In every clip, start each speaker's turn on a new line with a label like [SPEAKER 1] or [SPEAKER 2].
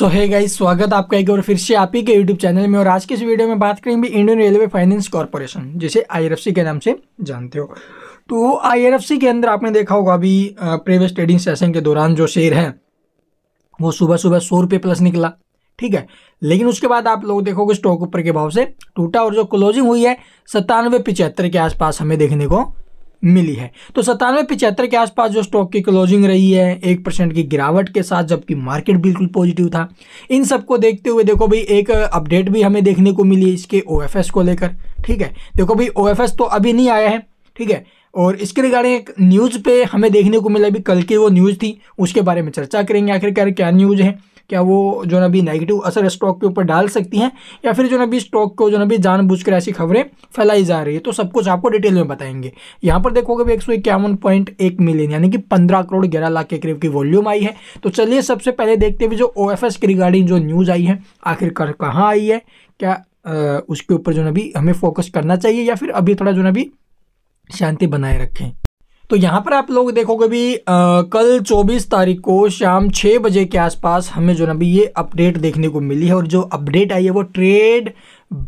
[SPEAKER 1] सो है गाइस स्वागत आपका एक बार फिर से आप ही के यूट्यूब चैनल में और आज के इस वीडियो में बात करेंगे इंडियन रेलवे फाइनेंस कॉरपोरेशन जिसे आई के नाम से जानते हो तो आई के अंदर आपने देखा होगा अभी प्रीवियस ट्रेडिंग सेशन के दौरान जो शेयर है वो सुबह सुबह सौ रुपये प्लस निकला ठीक है लेकिन उसके बाद आप लोग देखोगे स्टॉक ऊपर के भाव से टूटा और जो क्लोजिंग हुई है सत्तानवे पिचहत्तर के आसपास हमें देखने को मिली है तो सत्तानवे पिचहत्तर के आसपास जो स्टॉक की क्लोजिंग रही है एक परसेंट की गिरावट के साथ जबकि मार्केट बिल्कुल पॉजिटिव था इन सब को देखते हुए देखो भाई एक अपडेट भी हमें देखने को मिली इसके ओ को लेकर ठीक है देखो भाई ओ तो अभी नहीं आया है ठीक है और इसके रिगार्डिंग एक न्यूज़ पे हमें देखने को मिला अभी कल की वो न्यूज़ थी उसके बारे में चर्चा करेंगे आखिरकार क्या न्यूज़ है क्या वो जो है अभी नेगेटिव असर स्टॉक के ऊपर डाल सकती हैं या फिर जो है अभी स्टॉक को जो है अभी जानबूझ कर ऐसी खबरें फैलाई जा रही है तो सब कुछ आपको डिटेल में बताएंगे यहाँ पर देखोगे भी एक सौ इक्यावन पॉइंट एक मिलियन यानी कि पंद्रह करोड़ ग्यारह लाख के करीब की वॉल्यूम आई है तो चलिए सबसे पहले देखते हुए जो ओ के रिगार्डिंग जो न्यूज़ आई है आखिरकार कहाँ आई है क्या आ, उसके ऊपर जो है अभी हमें फोकस करना चाहिए या फिर अभी थोड़ा जो है अभी शांति बनाए रखें तो यहाँ पर आप लोग देखोगे भी आ, कल 24 तारीख को शाम 6 बजे के आसपास हमें जो ना भी ये अपडेट देखने को मिली है और जो अपडेट आई है वो ट्रेड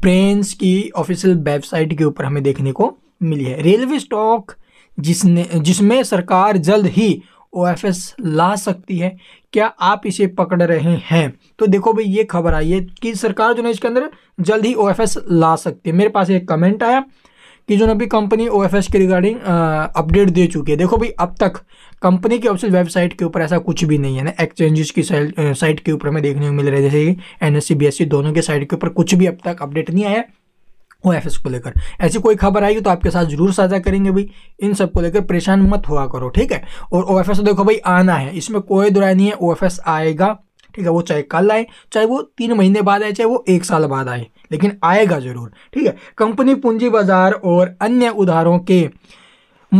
[SPEAKER 1] ब्रेंस की ऑफिशियल वेबसाइट के ऊपर हमें देखने को मिली है रेलवे स्टॉक जिसने जिसमें सरकार जल्द ही ओ एफ एस ला सकती है क्या आप इसे पकड़ रहे हैं तो देखो भाई ये खबर आई है कि सरकार जो है इसके अंदर जल्द ही ओ एफ एस ला सकती है मेरे पास एक कमेंट आया कि जो अभी कंपनी ओ के रिगार्डिंग अपडेट दे चुकी है देखो भाई अब तक कंपनी की ऑफिशियल वेबसाइट के ऊपर ऐसा कुछ भी नहीं है ना एक्सचेंजेस की साइट के ऊपर हमें देखने को मिल रहा है जैसे कि एन एस सी दोनों के साइट के ऊपर कुछ भी अब तक अपडेट नहीं आया ओ एफ एस को लेकर ऐसी कोई खबर आएगी तो आपके साथ जरूर साझा करेंगे भाई इन सब को लेकर परेशान मत हुआ करो ठीक है और ओ एफ एस देखो भाई आना है इसमें कोई दुराई नहीं है ओ एफ एस आएगा ठीक है वो चाहे कल आए चाहे वो तीन महीने बाद आए चाहे वो एक साल बाद आए लेकिन आएगा ज़रूर ठीक है कंपनी पूंजी बाजार और अन्य उधारों के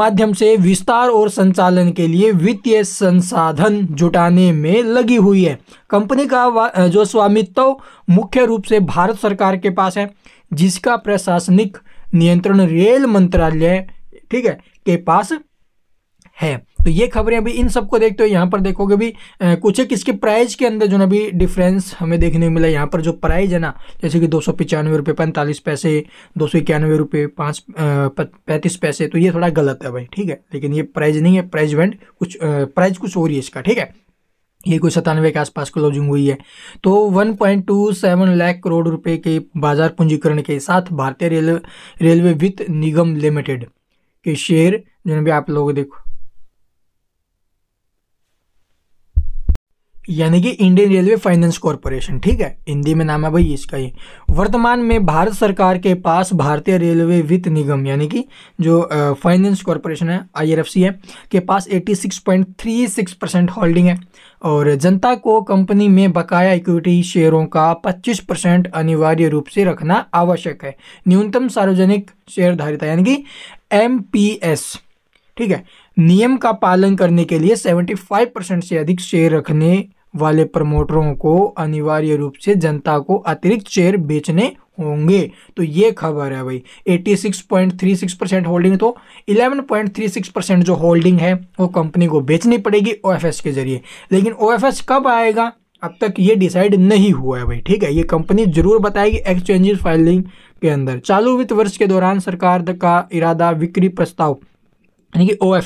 [SPEAKER 1] माध्यम से विस्तार और संचालन के लिए वित्तीय संसाधन जुटाने में लगी हुई है कंपनी का जो स्वामित्व मुख्य रूप से भारत सरकार के पास है जिसका प्रशासनिक नियंत्रण रेल मंत्रालय ठीक है के पास है तो ये खबरें अभी इन सबको देखते हो यहाँ पर देखोगे भी कुछ एक इसके प्राइस के अंदर जो ना अभी डिफरेंस हमें देखने को मिला यहाँ पर जो प्राइस है ना जैसे कि दो सौ पचानवे रुपये पैंतालीस पैसे दो सौ इक्यानवे रुपये पाँच पैंतीस पैसे तो ये थोड़ा गलत है भाई ठीक है लेकिन ये प्राइज नहीं है प्राइज वेंट कुछ प्राइज कुछ और ही है इसका ठीक है ये कोई सतानवे के आसपास क्लोजिंग हुई है तो 1.27 लाख करोड़ रुपए के बाजार पूंजीकरण के साथ भारतीय रेलवे रेलवे वित्त निगम लिमिटेड के शेयर जो भी आप लोग देखो यानी कि इंडियन रेलवे फाइनेंस कॉरपोरेशन ठीक है हिंदी में नाम है भाई इसका ही वर्तमान में भारत सरकार के पास भारतीय रेलवे वित्त निगम यानी कि जो फाइनेंस कॉरपोरेशन है आईआरएफसी है के पास 86.36 परसेंट होल्डिंग है और जनता को कंपनी में बकाया इक्विटी शेयरों का 25 परसेंट अनिवार्य रूप से रखना आवश्यक है न्यूनतम सार्वजनिक शेयरधारिता यानी कि एम ठीक है नियम का पालन करने के लिए 75 परसेंट से अधिक शेयर रखने वाले प्रमोटरों को अनिवार्य रूप से जनता को अतिरिक्त शेयर बेचने होंगे तो ये खबर है भाई 86.36 परसेंट होल्डिंग तो 11.36 परसेंट जो होल्डिंग है वो कंपनी को बेचनी पड़ेगी ओ के जरिए लेकिन ओ कब आएगा अब तक ये डिसाइड नहीं हुआ है भाई ठीक है ये कंपनी जरूर बताएगी एक्सचेंजेस फाइलिंग के अंदर चालू वित्त वर्ष के दौरान सरकार का इरादा विक्री प्रस्ताव यानी कि ओ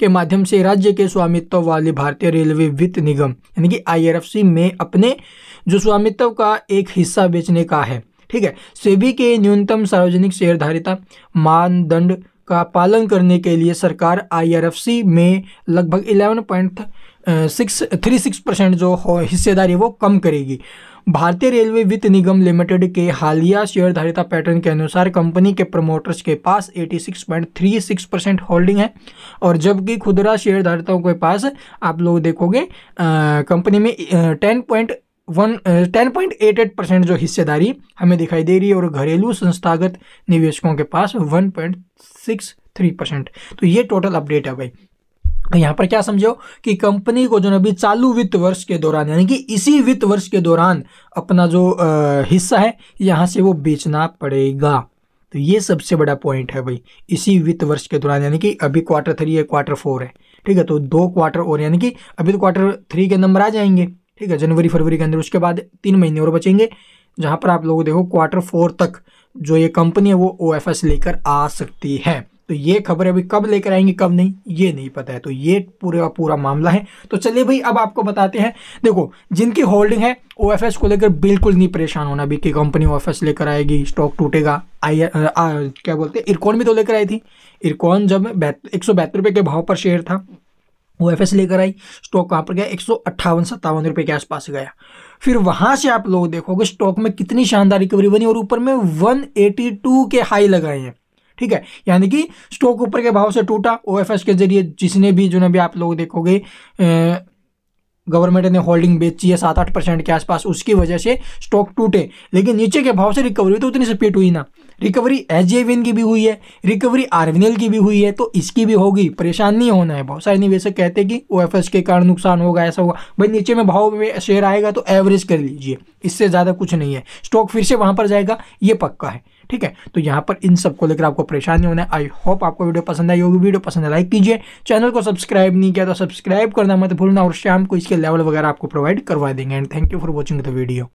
[SPEAKER 1] के माध्यम से राज्य के स्वामित्व वाले भारतीय रेलवे वित्त निगम यानी कि आई में अपने जो स्वामित्व का एक हिस्सा बेचने का है ठीक है सेबी के न्यूनतम सार्वजनिक शेयरधारिता मानदंड का पालन करने के लिए सरकार आई में लगभग eleven point six three six percent जो हिस्सेदारी वो कम करेगी भारतीय रेलवे वित्त निगम लिमिटेड के हालिया शेयरधारिता पैटर्न के अनुसार कंपनी के प्रमोटर्स के पास 86.36 परसेंट होल्डिंग है और जबकि खुदरा शेयरधारिताओं के पास आप लोग देखोगे कंपनी में ten point one ten point eight eight percent जो हिस्सेदारी हमें दिखाई दे रही है और घरेलू संस्थागत निवेशकों के पास one point six three percent तो ये टोटल अपडेट है भाई तो यहाँ पर क्या समझो कि कंपनी को जो ना अभी चालू वित्त वर्ष के दौरान यानी कि इसी वित्त वर्ष के दौरान अपना जो हिस्सा है यहाँ से वो बेचना पड़ेगा तो ये सबसे बड़ा पॉइंट है भाई इसी वित्त वर्ष के दौरान यानी कि अभी क्वार्टर थ्री है क्वार्टर फोर है ठीक है तो दो क्वार्टर और यानी कि अभी तो क्वार्टर थ्री के नंबर आ जाएंगे ठीक है जनवरी फरवरी के अंदर उसके बाद तीन महीने और बचेंगे जहाँ पर आप लोग देखो क्वार्टर फोर तक जो ये कंपनी है वो ओ लेकर आ सकती है तो ये खबर अभी कब लेकर आएंगे कब नहीं ये नहीं पता है तो ये पूरा पूरा मामला है तो चलिए भाई अब आपको बताते हैं देखो जिनकी होल्डिंग है ओ को लेकर बिल्कुल नहीं परेशान होना अभी कि कंपनी ओ लेकर आएगी स्टॉक टूटेगा आई क्या बोलते हैं इरकॉन भी तो लेकर आई थी इरकॉन जब एक सौ के भाव पर शेयर था ओ एफ लेकर आई स्टॉक कहाँ पर गया एक सौ अट्ठावन सत्तावन के आसपास गया फिर वहाँ से आप लोग देखोगे स्टॉक में कितनी शानदार रिकवरी बनी और ऊपर में 182 के हाई लगाए हैं ठीक है यानी कि स्टॉक ऊपर के भाव से टूटा ओ के जरिए जिसने भी जो ना भी आप लोग देखोगे गवर्नमेंट ने होल्डिंग बेची है सात आठ परसेंट के आसपास उसकी वजह से स्टॉक टूटे लेकिन नीचे के भाव से रिकवरी तो उतनी स्पीड हुई ना रिकवरी एच की भी हुई है रिकवरी आरविनल की भी हुई है तो इसकी भी होगी परेशान नहीं होना है बहुत सारे निवेशक कहते हैं कि ओ के कारण नुकसान होगा ऐसा होगा भाई नीचे में भाव में शेयर आएगा तो एवरेज कर लीजिए इससे ज़्यादा कुछ नहीं है स्टॉक फिर से वहाँ पर जाएगा ये पक्का है ठीक है तो यहाँ पर इन सब को लेकर आपको परेशानी होना है आई होप आपको वीडियो पसंद आई होगी वीडियो पसंद है लाइक कीजिए चैनल को सब्सक्राइब नहीं किया तो सब्सक्राइब करना मत भूलना और शाम को इसके लेवल वगैरह आपको प्रोवाइड करवा देंगे and thank you for watching the video